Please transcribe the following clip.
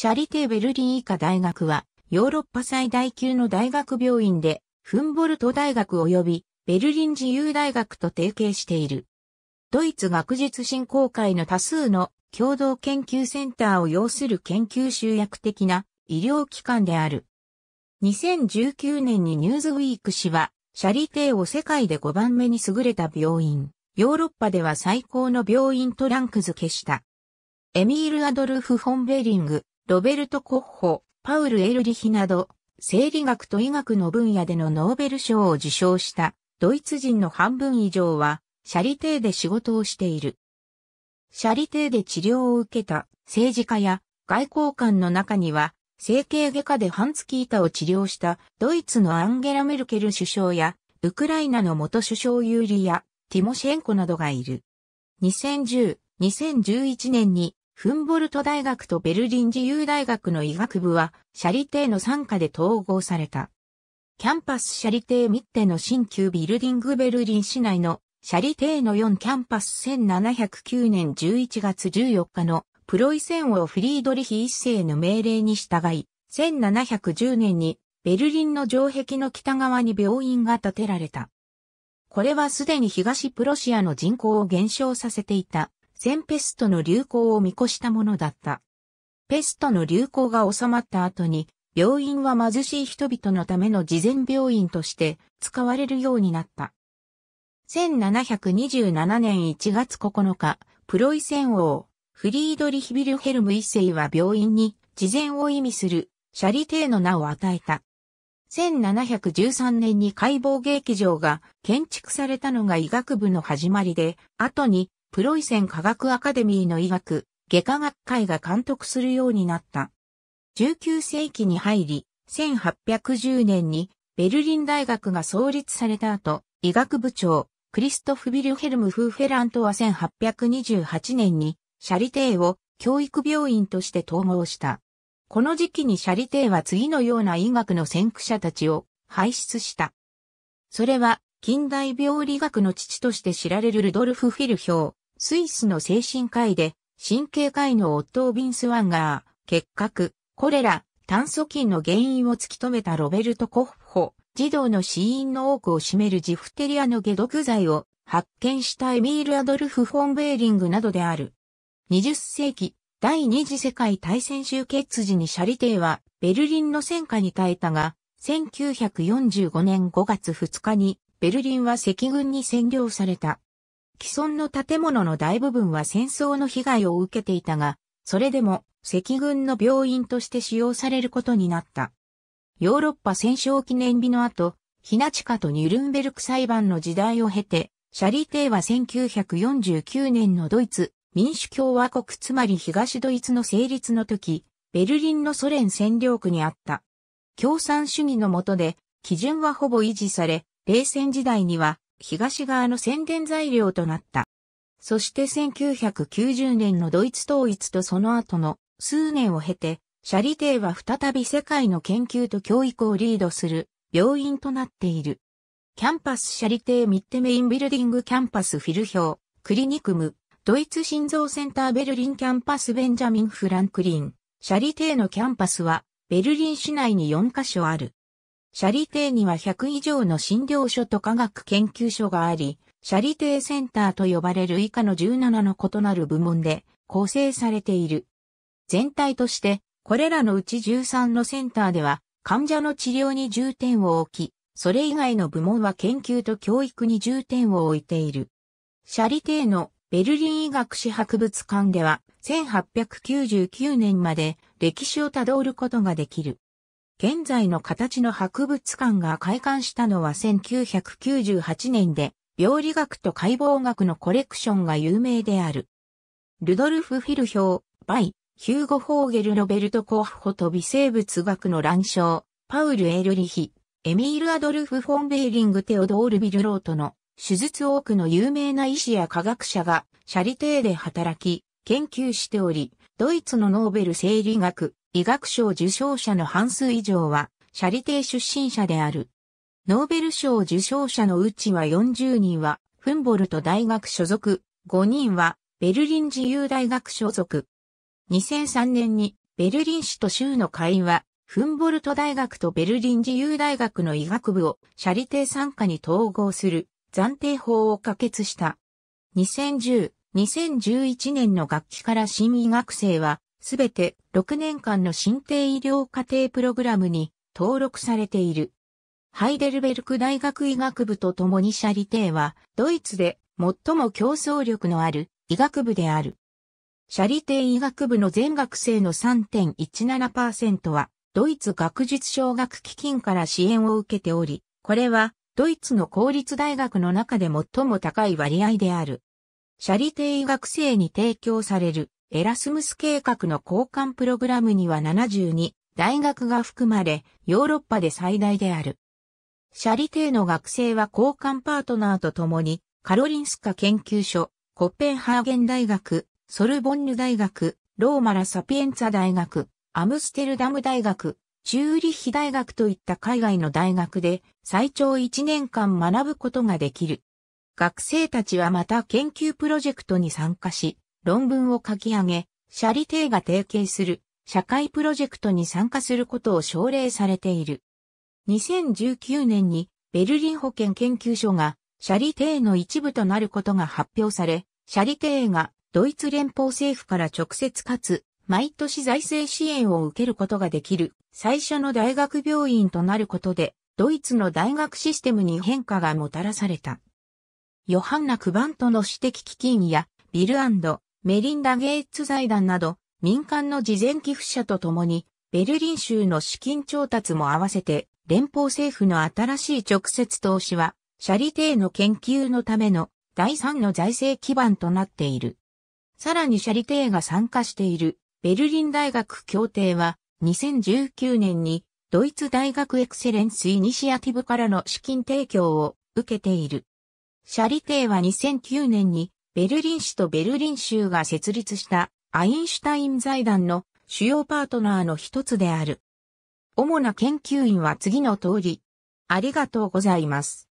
シャリテ・ベルリン以下大学は、ヨーロッパ最大級の大学病院で、フンボルト大学及びベルリン自由大学と提携している。ドイツ学術振興会の多数の共同研究センターを要する研究集約的な医療機関である。2019年にニューズウィーク氏は、シャリテーを世界で5番目に優れた病院、ヨーロッパでは最高の病院とランク付けした。エミール・アドルフ・フォン・ベリング、ロベルト・コッホ、パウル・エルリヒなど、生理学と医学の分野でのノーベル賞を受賞したドイツ人の半分以上は、シャリテーで仕事をしている。シャリテーで治療を受けた政治家や外交官の中には、整形外科でハンツキータを治療したドイツのアンゲラ・メルケル首相や、ウクライナの元首相ユーリやティモシェンコなどがいる。2010、2011年にフンボルト大学とベルリン自由大学の医学部は、シャリテーの参加で統合された。キャンパスシャリテーミッテの新旧ビルディングベルリン市内のシャリテーの4キャンパス1709年11月14日のプロイセン王フリードリヒ一世の命令に従い、1710年にベルリンの城壁の北側に病院が建てられた。これはすでに東プロシアの人口を減少させていた全ペストの流行を見越したものだった。ペストの流行が収まった後に、病院は貧しい人々のための事前病院として使われるようになった。1727年1月9日、プロイセン王、フリードリヒビルヘルム一世は病院に事前を意味するシャリテーの名を与えた。1713年に解剖劇場が建築されたのが医学部の始まりで、後にプロイセン科学アカデミーの医学、外科学会が監督するようになった。19世紀に入り、1810年にベルリン大学が創立された後、医学部長、クリストフ・ビルヘルム・フーフェラントは1828年にシャリテーを教育病院として統合した。この時期にシャリテーは次のような医学の先駆者たちを輩出した。それは近代病理学の父として知られるルドルフ・フィルヒョウ。スイスの精神科医で、神経科医のオットー・ビンスワンガー、結核、コレラ、炭素菌の原因を突き止めたロベルト・コッホ、児童の死因の多くを占めるジフテリアの下毒剤を発見したエミール・アドルフ・フォン・ベーリングなどである。20世紀、第二次世界大戦終結時にシャリテーはベルリンの戦火に耐えたが、1945年5月2日にベルリンは赤軍に占領された。既存の建物の大部分は戦争の被害を受けていたが、それでも赤軍の病院として使用されることになった。ヨーロッパ戦勝記念日の後、ヒナチカとニュルンベルク裁判の時代を経て、シャリテーは1949年のドイツ民主共和国つまり東ドイツの成立の時、ベルリンのソ連占領区にあった。共産主義の下で、基準はほぼ維持され、冷戦時代には東側の宣伝材料となった。そして1990年のドイツ統一とその後の数年を経て、シャリテーは再び世界の研究と教育をリードする病院となっている。キャンパスシャリテーミッテメインビルディングキャンパスフィルヒョー、クリニクム、ドイツ心臓センターベルリンキャンパスベンジャミン・フランクリン、シャリテーのキャンパスはベルリン市内に4カ所ある。シャリテーには100以上の診療所と科学研究所があり、シャリテーセンターと呼ばれる以下の17の異なる部門で構成されている。全体として、これらのうち13のセンターでは、患者の治療に重点を置き、それ以外の部門は研究と教育に重点を置いている。シャリテーのベルリン医学史博物館では1899年まで歴史をたどることができる。現在の形の博物館が開館したのは1998年で、病理学と解剖学のコレクションが有名である。ルドルフ・フィルヒョー、バイ、ヒューゴ・ホーゲル・ロベルト・コッホと微生物学の乱象、パウル・エルリヒ、エミール・アドルフ・フォン・ベーリング・テオドール・ビルロートの手術多くの有名な医師や科学者がシャリテーで働き、研究しており、ドイツのノーベル生理学、医学賞受賞者の半数以上は、シャリテ出身者である。ノーベル賞受賞者のうちは40人は、フンボルト大学所属、5人は、ベルリン自由大学所属。2003年に、ベルリン市と州の会は、フンボルト大学とベルリン自由大学の医学部をシャリテ参加に統合する暫定法を可決した。2010、2011年の学期から新医学生はすべて6年間の新定医療家庭プログラムに登録されている。ハイデルベルク大学医学部と共にシャリテーは、ドイツで最も競争力のある医学部である。シャリテー医学部の全学生の3.17%は、ドイツ学術奨学基金から支援を受けており、これはドイツの公立大学の中で最も高い割合である。シャリテー医学生に提供されるエラスムス計画の交換プログラムには72大学が含まれ、ヨーロッパで最大である。シャリテーの学生は交換パートナーと共に、カロリンスカ研究所、コッペンハーゲン大学、ソルボンヌ大学、ローマラ・サピエンツァ大学、アムステルダム大学、チューリッヒ大学といった海外の大学で最長1年間学ぶことができる。学生たちはまた研究プロジェクトに参加し、論文を書き上げ、シャリテーが提携する社会プロジェクトに参加することを奨励されている。2019年にベルリン保健研究所がシャリテーの一部となることが発表され、シャリテーがドイツ連邦政府から直接かつ毎年財政支援を受けることができる最初の大学病院となることで、ドイツの大学システムに変化がもたらされた。ヨハンナ・クバントの私的基金やビルメリンダ・ゲイツ財団など、民間の事前寄付者と共に、ベルリン州の資金調達も合わせて、連邦政府の新しい直接投資は、シャリテーの研究のための第3の財政基盤となっている。さらにシャリテーが参加しているベルリン大学協定は2019年にドイツ大学エクセレンスイニシアティブからの資金提供を受けている。シャリテーは2009年にベルリン市とベルリン州が設立したアインシュタイン財団の主要パートナーの一つである。主な研究員は次の通り。ありがとうございます。